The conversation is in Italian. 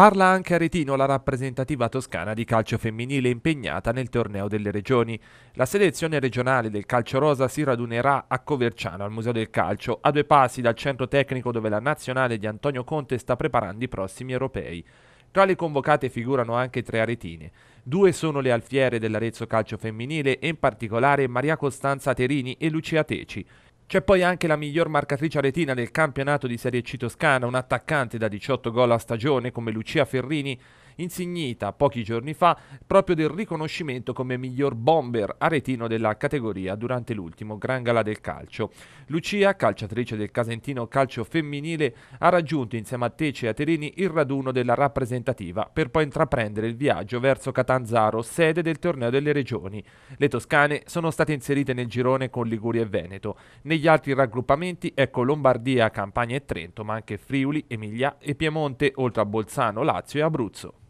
Parla anche Aretino, la rappresentativa toscana di calcio femminile impegnata nel torneo delle regioni. La selezione regionale del calcio rosa si radunerà a Coverciano al Museo del Calcio, a due passi dal centro tecnico dove la nazionale di Antonio Conte sta preparando i prossimi europei. Tra le convocate figurano anche tre aretine. Due sono le alfiere dell'Arezzo Calcio Femminile e in particolare Maria Costanza Terini e Lucia Teci. C'è poi anche la miglior marcatrice aretina del campionato di Serie C Toscana, un attaccante da 18 gol a stagione come Lucia Ferrini insignita pochi giorni fa proprio del riconoscimento come miglior bomber aretino della categoria durante l'ultimo Gran Gala del calcio. Lucia, calciatrice del Casentino Calcio Femminile, ha raggiunto insieme a Tece e a Terini il raduno della rappresentativa per poi intraprendere il viaggio verso Catanzaro, sede del torneo delle regioni. Le toscane sono state inserite nel girone con Liguria e Veneto. Negli altri raggruppamenti ecco Lombardia, Campania e Trento, ma anche Friuli, Emilia e Piemonte, oltre a Bolzano, Lazio e Abruzzo.